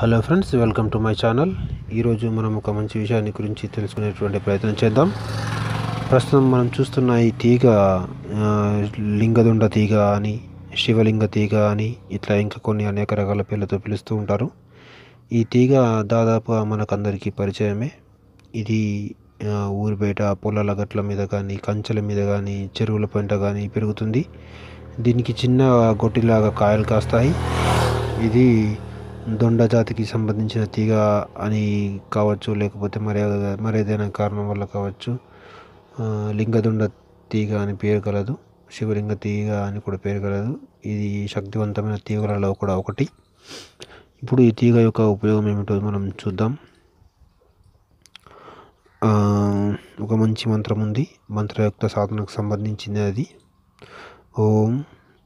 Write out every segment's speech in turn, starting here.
hello friends welcome to my channel ఈరోజు మనం ఒక మంచి విషయాన్ని గురించి తెలుసుకునేటువంటి ప్రయత్నం చేద్దాం ప్రస్తుతం మనం చూస్తున్న ఈ తీగ లింగదుండ తీగ అని శివలింగ తీగ అని ఇట్లా ఇంకా కొన్ని అనేక రకాల పేర్లతో పిలుస్తూ ఉంటారు ఈ తీగ దాదాపుగా మనకందరికీ పరిచయమే ఇది ఊరి బయట పొలాల గట్ల మీద కానీ కంచెల మీద కానీ చెరువుల పంట కానీ పెరుగుతుంది దీనికి చిన్న గొట్టిలాగా కాయలు కాస్తాయి ఇది దొండ జాతికి సంబంధించిన తీగ అని కావచ్చు లేకపోతే మరి మరేదైనా కారణం వల్ల కావచ్చు లింగదొండ తీగ అని పేరు కలదు శివలింగ తీగ అని కూడా పేరు కలదు ఇది శక్తివంతమైన తీగలలో కూడా ఒకటి ఇప్పుడు ఈ తీగ యొక్క ఉపయోగం ఏమిటో మనం చూద్దాం ఒక మంచి మంత్రం ఉంది మంత్రయుక్త సాధనకు సంబంధించింది అది ఓం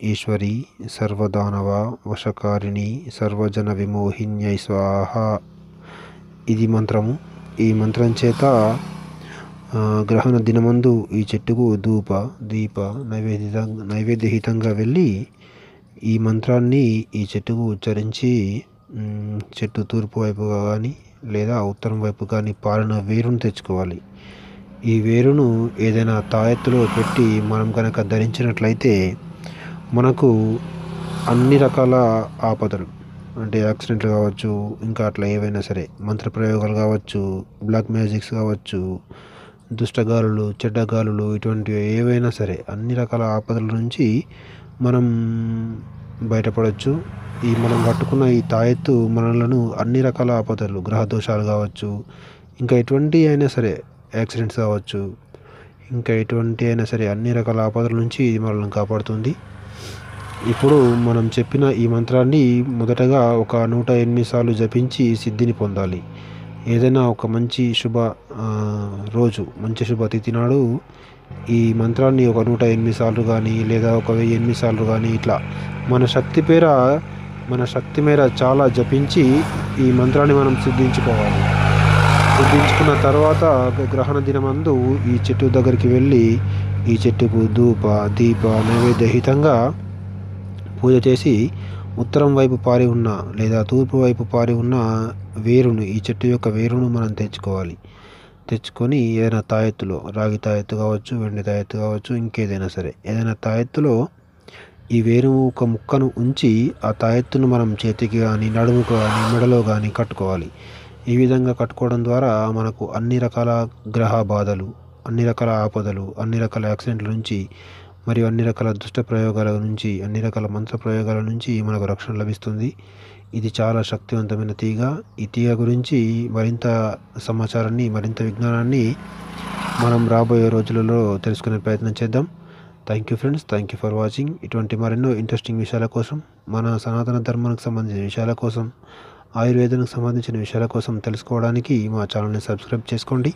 ఈశ్వరి సర్వదానవ వశకారిణి సర్వజన విమోహిన్యై స్వాహ ఇది మంత్రము ఈ మంత్రం చేత గ్రహణ దినమందు ఈ చెట్టుకు ధూప దీప నైవేద్య నైవేద్యహితంగా వెళ్ళి ఈ మంత్రాన్ని ఈ చెట్టుకు ఉచ్చరించి చెట్టు తూర్పు వైపు కానీ లేదా ఉత్తరం వైపు కానీ పాలన వేరును తెచ్చుకోవాలి ఈ వేరును ఏదైనా తాయెత్తులో పెట్టి మనం కనుక ధరించినట్లయితే మనకు అన్ని రకాల ఆపదలు అంటే యాక్సిడెంట్లు కావచ్చు ఇంకా అట్లా ఏవైనా సరే మంత్రప్రయోగాలు కావచ్చు బ్లాక్ మ్యాజిక్స్ కావచ్చు దుష్టగాలులు చెడ్డగాలులు ఇటువంటివి ఏవైనా సరే అన్ని రకాల ఆపదల నుంచి మనం బయటపడవచ్చు ఈ మనం కట్టుకున్న ఈ తాయెత్తు మనలను అన్ని రకాల ఆపదలు గ్రహదోషాలు కావచ్చు ఇంకా ఎటువంటి అయినా సరే యాక్సిడెంట్స్ కావచ్చు ఇంకా ఎటువంటి అయినా సరే అన్ని రకాల ఆపదల నుంచి ఇది మనల్ని కాపాడుతుంది ఇప్పుడు మనం చెప్పిన ఈ మంత్రాన్ని మొదటగా ఒక నూట ఎనిమిది సార్లు జపించి సిద్ధిని పొందాలి ఏదైనా ఒక మంచి శుభ రోజు మంచి శుభ అతిథి నాడు ఈ మంత్రాన్ని ఒక నూట ఎనిమిది సార్లు కానీ లేదా ఒక వెయ్యి ఎనిమిది సార్లు కానీ ఇట్లా మన శక్తి పేర మన శక్తి మేర చాలా జపించి ఈ మంత్రాన్ని మనం సిద్ధించుకోవాలి సిద్ధించుకున్న తర్వాత గ్రహణ దినమందు ఈ చెట్టు దగ్గరికి వెళ్ళి ఈ చెట్టుకు ధూప దీప నైవేద్యహితంగా పూజ చేసి ఉత్తరం వైపు పారి ఉన్న లేదా తూర్పు వైపు పారి ఉన్న వేరును ఈ చెట్టు యొక్క వేరును మనం తెచ్చుకోవాలి తెచ్చుకొని ఏదైనా తాయెత్తులో రాగి తాయెత్తు కావచ్చు వెండి తాయెత్తు కావచ్చు ఇంకేదైనా సరే ఏదైనా తాయెత్తులో ఈ వేరు ఒక ముక్కను ఉంచి ఆ తాయెత్తును మనం చేతికి కానీ నడుముకు కానీ మెడలో కానీ కట్టుకోవాలి ఈ విధంగా కట్టుకోవడం ద్వారా మనకు అన్ని రకాల గ్రహ బాధలు అన్ని రకాల ఆపదలు అన్ని రకాల యాక్సిడెంట్ల నుంచి మరియు అన్ని రకాల దుష్ట ప్రయోగాల నుంచి అన్ని రకాల మంత్ర ప్రయోగాల నుంచి మనకు రక్షణ లభిస్తుంది ఇది చాలా శక్తివంతమైన తీగ ఈ తీగ గురించి మరింత సమాచారాన్ని మరింత విజ్ఞానాన్ని మనం రాబోయే రోజులలో తెలుసుకునే ప్రయత్నం చేద్దాం thank you friends thank you for watching ఇటువంటి మరెన్నో ఇంట్రెస్టింగ్ విషయాల కోసం మన సనాతన ధర్మానికి సంబంధించిన విషయాల కోసం ఆయుర్వేదానికి సంబంధించిన విషయాల కోసం తెలుసుకోవడానికి మా ఛానల్ని సబ్స్క్రైబ్ చేసుకోండి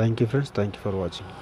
thank you friends thank you for watching